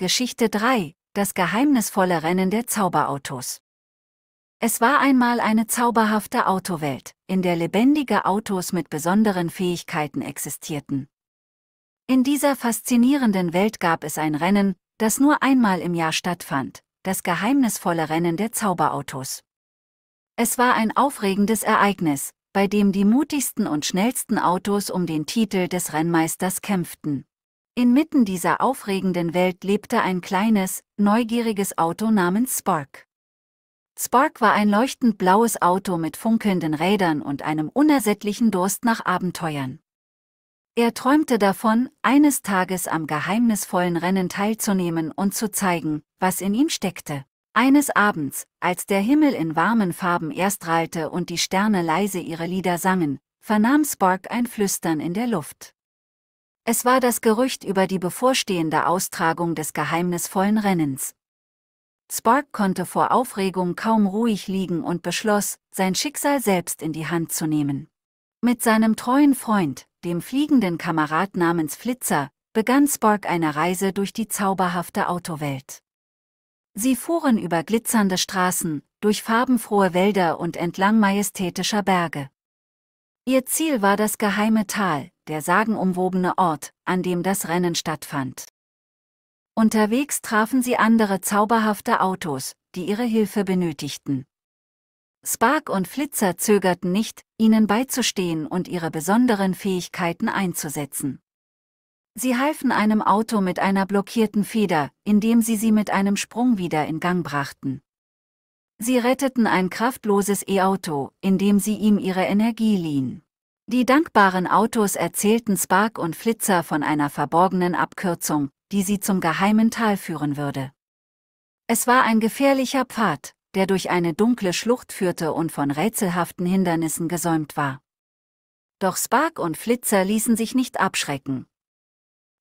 Geschichte 3 Das geheimnisvolle Rennen der Zauberautos Es war einmal eine zauberhafte Autowelt, in der lebendige Autos mit besonderen Fähigkeiten existierten. In dieser faszinierenden Welt gab es ein Rennen, das nur einmal im Jahr stattfand, das geheimnisvolle Rennen der Zauberautos. Es war ein aufregendes Ereignis, bei dem die mutigsten und schnellsten Autos um den Titel des Rennmeisters kämpften. Inmitten dieser aufregenden Welt lebte ein kleines, neugieriges Auto namens Spark. Spark war ein leuchtend blaues Auto mit funkelnden Rädern und einem unersättlichen Durst nach Abenteuern. Er träumte davon, eines Tages am geheimnisvollen Rennen teilzunehmen und zu zeigen, was in ihm steckte. Eines Abends, als der Himmel in warmen Farben erstrahlte und die Sterne leise ihre Lieder sangen, vernahm Spark ein Flüstern in der Luft. Es war das Gerücht über die bevorstehende Austragung des geheimnisvollen Rennens. Spark konnte vor Aufregung kaum ruhig liegen und beschloss, sein Schicksal selbst in die Hand zu nehmen. Mit seinem treuen Freund, dem fliegenden Kamerad namens Flitzer, begann Spark eine Reise durch die zauberhafte Autowelt. Sie fuhren über glitzernde Straßen, durch farbenfrohe Wälder und entlang majestätischer Berge. Ihr Ziel war das geheime Tal, der sagenumwobene Ort, an dem das Rennen stattfand. Unterwegs trafen sie andere zauberhafte Autos, die ihre Hilfe benötigten. Spark und Flitzer zögerten nicht, ihnen beizustehen und ihre besonderen Fähigkeiten einzusetzen. Sie halfen einem Auto mit einer blockierten Feder, indem sie sie mit einem Sprung wieder in Gang brachten. Sie retteten ein kraftloses E-Auto, indem sie ihm ihre Energie liehen. Die dankbaren Autos erzählten Spark und Flitzer von einer verborgenen Abkürzung, die sie zum geheimen Tal führen würde. Es war ein gefährlicher Pfad, der durch eine dunkle Schlucht führte und von rätselhaften Hindernissen gesäumt war. Doch Spark und Flitzer ließen sich nicht abschrecken.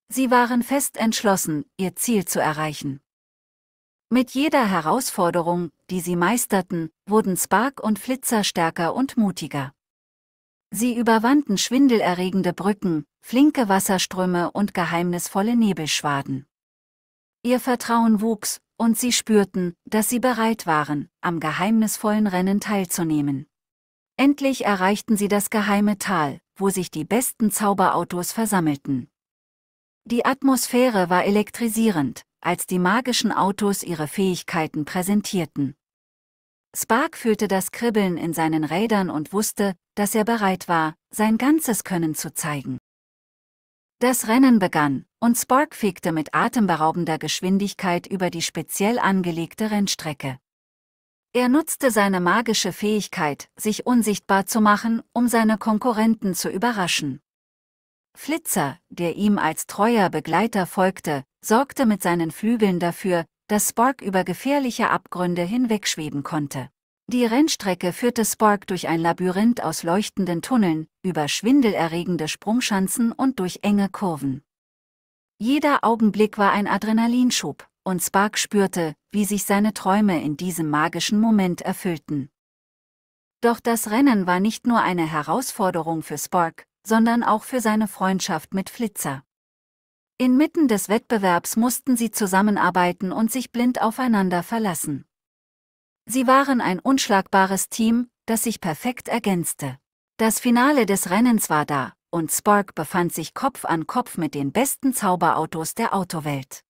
Sie waren fest entschlossen, ihr Ziel zu erreichen. Mit jeder Herausforderung, die sie meisterten, wurden Spark und Flitzer stärker und mutiger. Sie überwanden schwindelerregende Brücken, flinke Wasserströme und geheimnisvolle Nebelschwaden. Ihr Vertrauen wuchs, und sie spürten, dass sie bereit waren, am geheimnisvollen Rennen teilzunehmen. Endlich erreichten sie das geheime Tal, wo sich die besten Zauberautos versammelten. Die Atmosphäre war elektrisierend, als die magischen Autos ihre Fähigkeiten präsentierten. Spark fühlte das Kribbeln in seinen Rädern und wusste, dass er bereit war, sein ganzes Können zu zeigen. Das Rennen begann, und Spark fegte mit atemberaubender Geschwindigkeit über die speziell angelegte Rennstrecke. Er nutzte seine magische Fähigkeit, sich unsichtbar zu machen, um seine Konkurrenten zu überraschen. Flitzer, der ihm als treuer Begleiter folgte, sorgte mit seinen Flügeln dafür, dass Spork über gefährliche Abgründe hinwegschweben konnte. Die Rennstrecke führte Spork durch ein Labyrinth aus leuchtenden Tunneln, über schwindelerregende Sprungschanzen und durch enge Kurven. Jeder Augenblick war ein Adrenalinschub, und Spark spürte, wie sich seine Träume in diesem magischen Moment erfüllten. Doch das Rennen war nicht nur eine Herausforderung für Spark, sondern auch für seine Freundschaft mit Flitzer. Inmitten des Wettbewerbs mussten sie zusammenarbeiten und sich blind aufeinander verlassen. Sie waren ein unschlagbares Team, das sich perfekt ergänzte. Das Finale des Rennens war da, und Spark befand sich Kopf an Kopf mit den besten Zauberautos der Autowelt.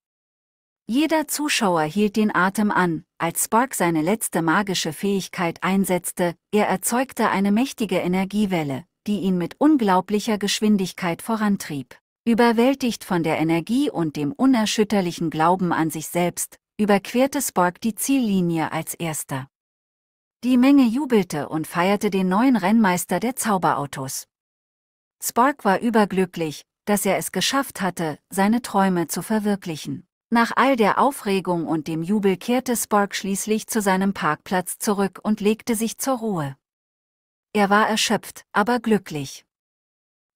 Jeder Zuschauer hielt den Atem an, als Spark seine letzte magische Fähigkeit einsetzte, er erzeugte eine mächtige Energiewelle, die ihn mit unglaublicher Geschwindigkeit vorantrieb. Überwältigt von der Energie und dem unerschütterlichen Glauben an sich selbst, überquerte Spork die Ziellinie als erster. Die Menge jubelte und feierte den neuen Rennmeister der Zauberautos. Spork war überglücklich, dass er es geschafft hatte, seine Träume zu verwirklichen. Nach all der Aufregung und dem Jubel kehrte Spork schließlich zu seinem Parkplatz zurück und legte sich zur Ruhe. Er war erschöpft, aber glücklich.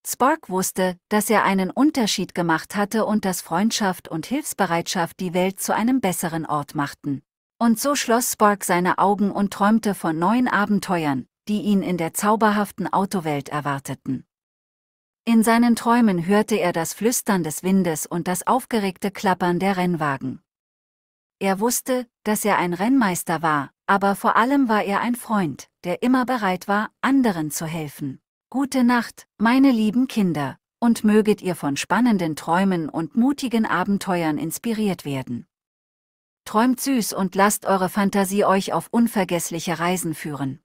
Spark wusste, dass er einen Unterschied gemacht hatte und dass Freundschaft und Hilfsbereitschaft die Welt zu einem besseren Ort machten. Und so schloss Spark seine Augen und träumte von neuen Abenteuern, die ihn in der zauberhaften Autowelt erwarteten. In seinen Träumen hörte er das Flüstern des Windes und das aufgeregte Klappern der Rennwagen. Er wusste, dass er ein Rennmeister war, aber vor allem war er ein Freund, der immer bereit war, anderen zu helfen. Gute Nacht, meine lieben Kinder, und möget ihr von spannenden Träumen und mutigen Abenteuern inspiriert werden. Träumt süß und lasst eure Fantasie euch auf unvergessliche Reisen führen.